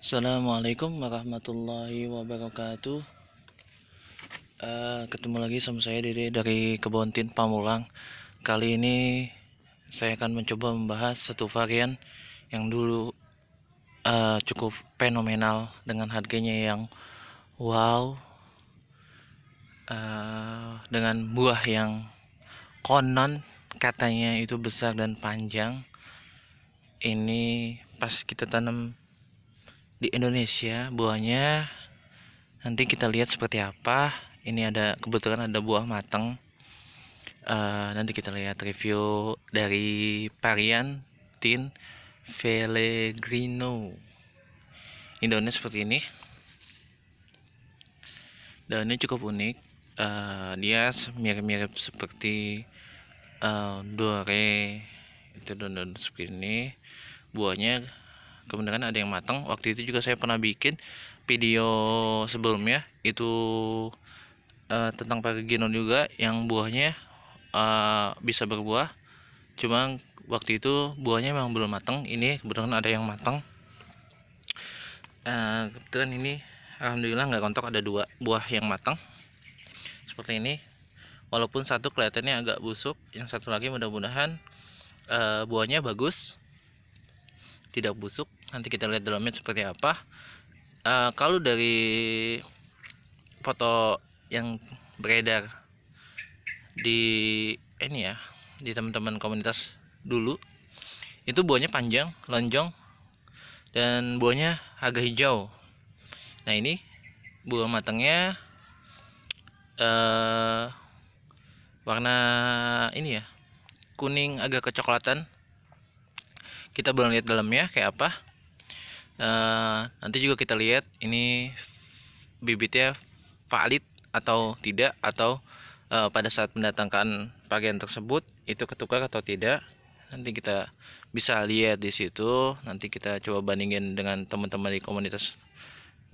Assalamualaikum warahmatullahi wabarakatuh eh, Ketemu lagi sama saya Dede dari Kebon Tin Pamulang Kali ini saya akan mencoba membahas satu varian yang dulu eh, cukup fenomenal dengan harganya yang wow eh, Dengan buah yang konon katanya itu besar dan panjang Ini pas kita tanam di Indonesia buahnya nanti kita lihat seperti apa ini ada kebetulan ada buah mateng uh, nanti kita lihat review dari varian tin Pellegrino Indonesia seperti ini daunnya cukup unik uh, dia mirip-mirip seperti uh, dore itu daun-daun seperti ini buahnya kemudian ada yang matang waktu itu juga saya pernah bikin video sebelumnya itu uh, tentang perigenon juga yang buahnya uh, bisa berbuah cuma waktu itu buahnya memang belum matang ini kebetulan ada yang matang uh, kebetulan ini alhamdulillah nggak kontok ada dua buah yang matang seperti ini walaupun satu kelihatannya agak busuk yang satu lagi mudah-mudahan uh, buahnya bagus tidak busuk nanti kita lihat dalamnya seperti apa uh, kalau dari foto yang beredar di ini ya di teman-teman komunitas dulu itu buahnya panjang lonjong dan buahnya agak hijau nah ini buah matangnya uh, warna ini ya kuning agak kecoklatan kita belum lihat dalamnya kayak apa Eh, nanti juga kita lihat ini bibitnya valid atau tidak atau e, pada saat mendatangkan bagian tersebut itu ketukar atau tidak nanti kita bisa lihat di situ nanti kita coba bandingin dengan teman-teman di komunitas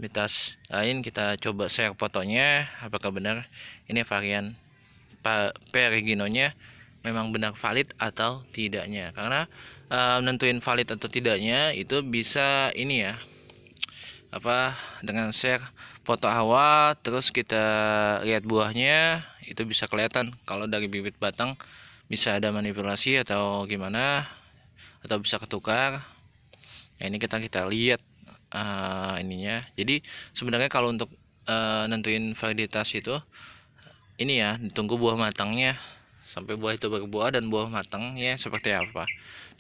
mitas lain kita coba share fotonya apakah benar ini varian periginonya memang benar valid atau tidaknya karena uh, menentuin valid atau tidaknya itu bisa ini ya apa dengan share foto awal terus kita lihat buahnya itu bisa kelihatan kalau dari bibit batang bisa ada manipulasi atau gimana atau bisa ketukar nah, ini kita kita lihat uh, ininya jadi sebenarnya kalau untuk uh, nentuin validitas itu ini ya ditunggu buah matangnya sampai buah itu berbuah dan buah matang ya seperti apa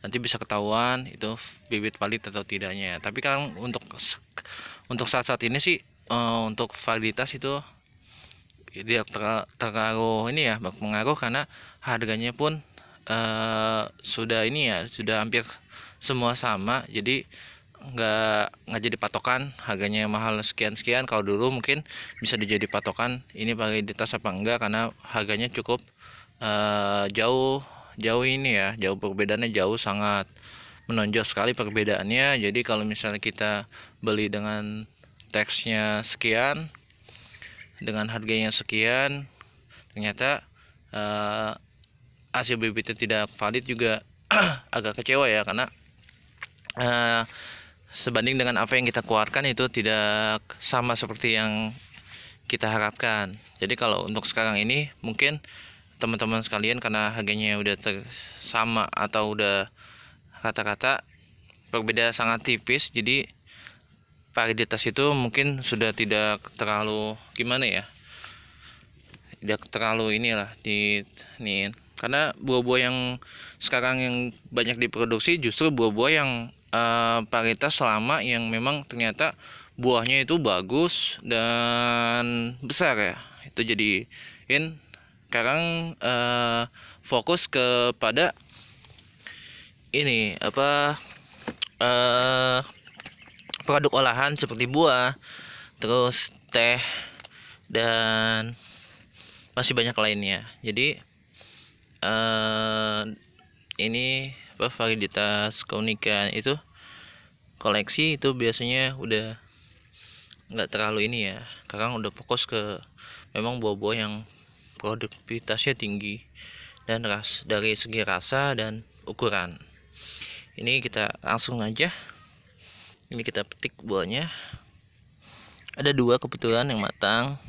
nanti bisa ketahuan itu bibit valid atau tidaknya tapi kan untuk untuk saat saat ini sih uh, untuk validitas itu dia ter terpengaruh ini ya berpengaruh karena harganya pun uh, sudah ini ya sudah hampir semua sama jadi nggak nggak jadi patokan harganya mahal sekian sekian kalau dulu mungkin bisa dijadi patokan ini validitas apa enggak karena harganya cukup Eh, jauh jauh ini ya jauh perbedaannya jauh sangat menonjol sekali perbedaannya jadi kalau misalnya kita beli dengan teksnya sekian dengan harganya sekian ternyata uh, eh, hasil bibitnya tidak valid juga agak kecewa ya karena uh, sebanding dengan apa yang kita keluarkan itu tidak sama seperti yang kita harapkan. Jadi kalau untuk sekarang ini mungkin teman-teman sekalian karena harganya udah sama atau udah kata-kata berbeda sangat tipis jadi validitas itu mungkin sudah tidak terlalu gimana ya tidak terlalu inilah di nih karena buah-buah yang sekarang yang banyak diproduksi justru buah-buah yang uh, eh, selama yang memang ternyata buahnya itu bagus dan besar ya itu jadi in sekarang uh, fokus kepada ini apa uh, produk olahan seperti buah, terus teh dan masih banyak lainnya. Jadi uh, ini apa validitas keunikan itu koleksi itu biasanya udah nggak terlalu ini ya. Sekarang udah fokus ke memang buah-buah yang produktivitasnya tinggi dan ras dari segi rasa dan ukuran ini kita langsung aja ini kita petik buahnya ada dua kebetulan yang matang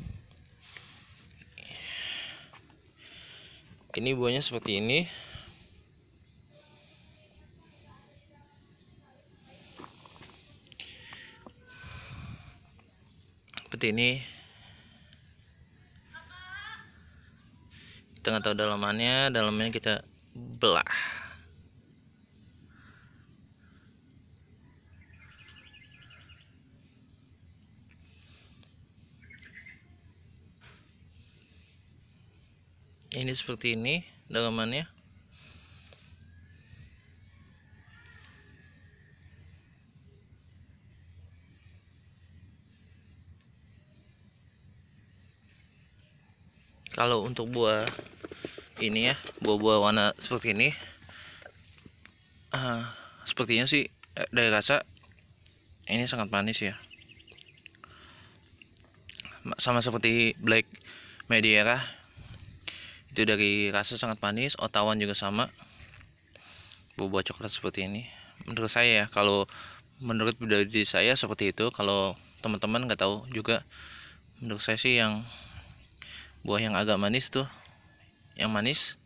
ini buahnya seperti ini seperti ini kita nggak tahu dalamannya dalamnya kita belah ini seperti ini dalamannya kalau untuk buah ini ya buah-buah warna seperti ini uh, sepertinya sih eh, dari rasa ini sangat manis ya sama seperti black mediera itu dari rasa sangat manis otawan juga sama buah-buah coklat seperti ini menurut saya ya kalau menurut dari saya seperti itu kalau teman-teman nggak tahu juga menurut saya sih yang buah yang agak manis tuh yang manis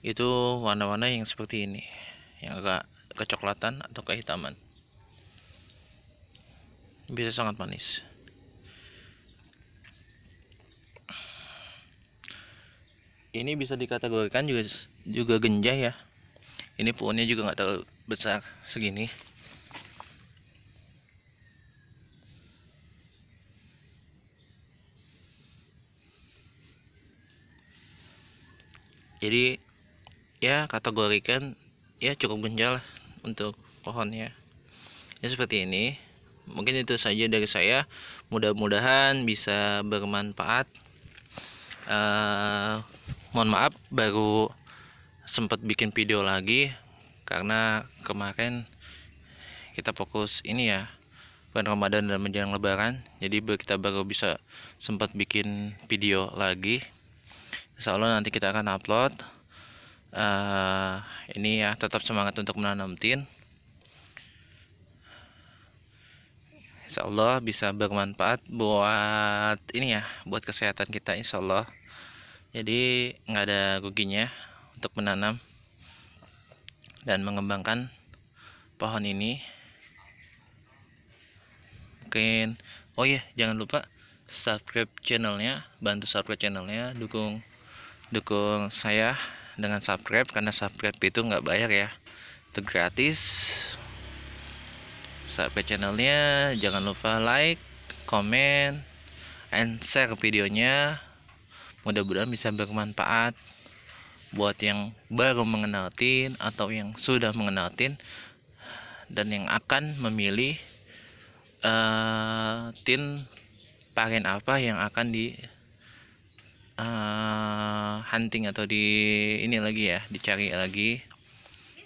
itu warna-warna yang seperti ini yang agak kecoklatan atau kehitaman bisa sangat manis ini bisa dikategorikan juga juga genjah ya ini pohonnya juga nggak terlalu besar segini jadi ya kategorikan ya cukup gunjal untuk pohonnya ya seperti ini mungkin itu saja dari saya mudah-mudahan bisa bermanfaat eh, mohon maaf baru sempat bikin video lagi karena kemarin kita fokus ini ya bulan Ramadan dan menjelang Lebaran jadi kita baru bisa sempat bikin video lagi Insya Allah nanti kita akan upload uh, ini ya tetap semangat untuk menanam tin Insya Allah bisa bermanfaat buat ini ya buat kesehatan kita Insya Allah jadi nggak ada ruginya untuk menanam dan mengembangkan pohon ini mungkin oh iya yeah, jangan lupa subscribe channelnya bantu subscribe channelnya dukung dukung saya dengan subscribe karena subscribe itu nggak bayar ya itu gratis subscribe channelnya jangan lupa like comment and share videonya mudah-mudahan bisa bermanfaat buat yang baru mengenal tin atau yang sudah mengenal tin dan yang akan memilih uh, tin apa yang akan di uh, hunting atau di ini lagi ya dicari lagi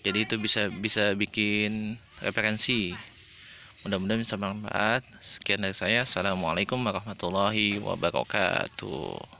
jadi itu bisa bisa bikin referensi mudah-mudahan bisa bermanfaat sekian dari saya assalamualaikum warahmatullahi wabarakatuh